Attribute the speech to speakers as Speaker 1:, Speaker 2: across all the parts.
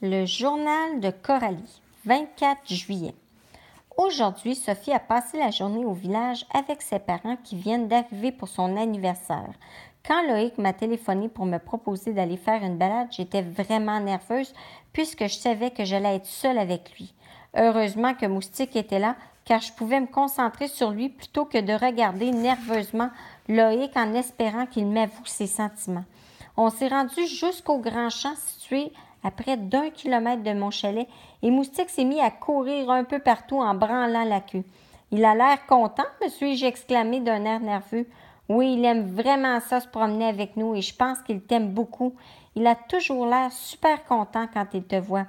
Speaker 1: Le journal de Coralie, 24 juillet. Aujourd'hui, Sophie a passé la journée au village avec ses parents qui viennent d'arriver pour son anniversaire. Quand Loïc m'a téléphoné pour me proposer d'aller faire une balade, j'étais vraiment nerveuse puisque je savais que j'allais être seule avec lui. Heureusement que Moustique était là car je pouvais me concentrer sur lui plutôt que de regarder nerveusement Loïc en espérant qu'il m'avoue ses sentiments. On s'est rendu jusqu'au grand champ situé à près d'un kilomètre de mon chalet, et Moustique s'est mis à courir un peu partout en branlant la queue. Il a l'air content, me suis-je exclamé d'un air nerveux. Oui, il aime vraiment ça se promener avec nous et je pense qu'il t'aime beaucoup. Il a toujours l'air super content quand il te voit.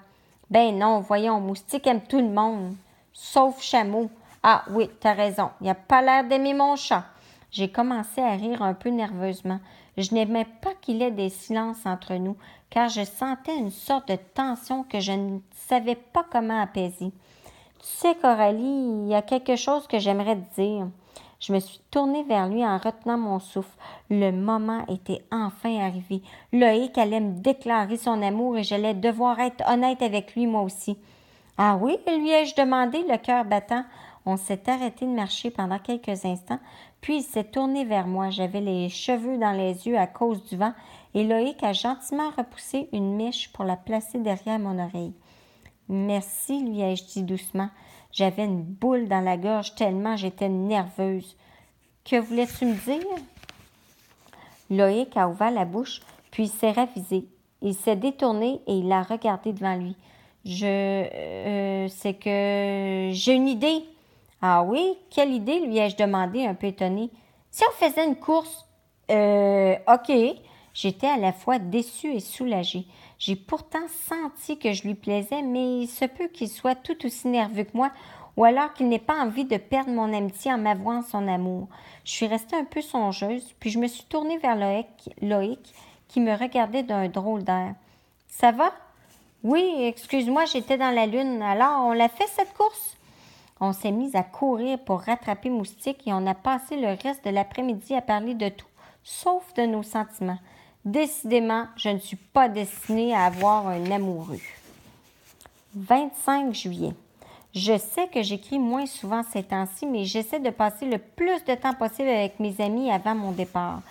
Speaker 1: Ben non, voyons, Moustique aime tout le monde, sauf Chameau. Ah oui, t'as raison, il n'a pas l'air d'aimer mon chat. J'ai commencé à rire un peu nerveusement. Je n'aimais pas qu'il ait des silences entre nous, car je sentais une sorte de tension que je ne savais pas comment apaiser. Tu sais, Coralie, il y a quelque chose que j'aimerais te dire. Je me suis tournée vers lui en retenant mon souffle. Le moment était enfin arrivé. Loïc allait me déclarer son amour et j'allais devoir être honnête avec lui moi aussi. Ah oui, lui ai-je demandé, le cœur battant. On s'est arrêté de marcher pendant quelques instants, puis il s'est tourné vers moi. J'avais les cheveux dans les yeux à cause du vent, et Loïc a gentiment repoussé une mèche pour la placer derrière mon oreille. Merci, lui ai-je dit doucement. J'avais une boule dans la gorge tellement j'étais nerveuse. Que voulais-tu me dire? Loïc a ouvert la bouche, puis s'est ravisé. Il s'est détourné et il a regardé devant lui. Je. Euh, c'est que. J'ai une idée. Ah oui? Quelle idée, lui ai-je demandé, un peu étonné. Si on faisait une course? Euh, OK. J'étais à la fois déçue et soulagée. J'ai pourtant senti que je lui plaisais, mais il se peut qu'il soit tout aussi nerveux que moi, ou alors qu'il n'ait pas envie de perdre mon amitié en m'avouant son amour. Je suis restée un peu songeuse, puis je me suis tournée vers Loïc, Loïc qui me regardait d'un drôle d'air. Ça va? Oui, excuse-moi, j'étais dans la lune. Alors, on l'a fait cette course? On s'est mis à courir pour rattraper Moustique et on a passé le reste de l'après-midi à parler de tout, sauf de nos sentiments. Décidément, je ne suis pas destinée à avoir un amoureux. 25 juillet. Je sais que j'écris moins souvent ces temps-ci, mais j'essaie de passer le plus de temps possible avec mes amis avant mon départ.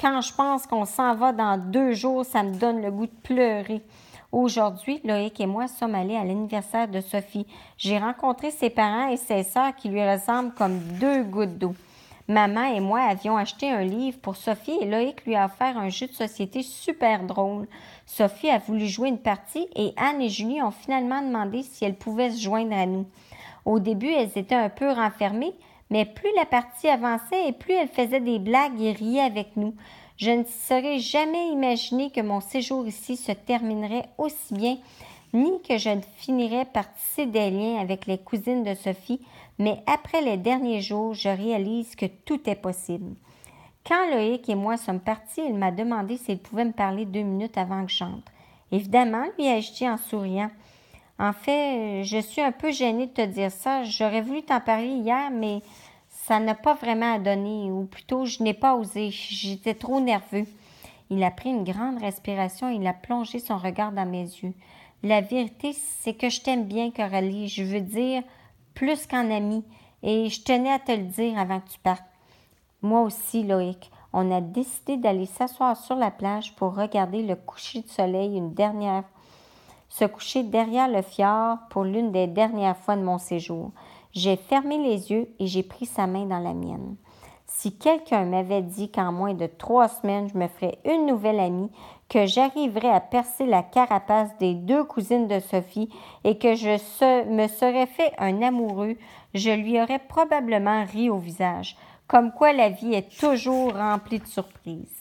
Speaker 1: Quand je pense qu'on s'en va dans deux jours, ça me donne le goût de pleurer. Aujourd'hui, Loïc et moi sommes allés à l'anniversaire de Sophie. J'ai rencontré ses parents et ses sœurs qui lui ressemblent comme deux gouttes d'eau. Maman et moi avions acheté un livre pour Sophie et Loïc lui a offert un jeu de société super drôle. Sophie a voulu jouer une partie et Anne et Julie ont finalement demandé si elles pouvaient se joindre à nous. Au début, elles étaient un peu renfermées, mais plus la partie avançait et plus elles faisaient des blagues et riaient avec nous. Je ne serais jamais imaginé que mon séjour ici se terminerait aussi bien, ni que je finirais par tisser des liens avec les cousines de Sophie, mais après les derniers jours, je réalise que tout est possible. Quand Loïc et moi sommes partis, il m'a demandé s'il pouvait me parler deux minutes avant que j'entre. Évidemment, lui ai-je dit en souriant. En fait, je suis un peu gênée de te dire ça. J'aurais voulu t'en parler hier, mais ça n'a pas vraiment à donner. ou plutôt je n'ai pas osé, j'étais trop nerveux. Il a pris une grande respiration et il a plongé son regard dans mes yeux. La vérité, c'est que je t'aime bien, Coralie. Je veux dire plus qu'en ami. Et je tenais à te le dire avant que tu partes. Moi aussi, Loïc. On a décidé d'aller s'asseoir sur la plage pour regarder le coucher de soleil une dernière, se coucher derrière le fjord pour l'une des dernières fois de mon séjour. J'ai fermé les yeux et j'ai pris sa main dans la mienne. Si quelqu'un m'avait dit qu'en moins de trois semaines, je me ferais une nouvelle amie, que j'arriverais à percer la carapace des deux cousines de Sophie et que je me serais fait un amoureux, je lui aurais probablement ri au visage, comme quoi la vie est toujours remplie de surprises.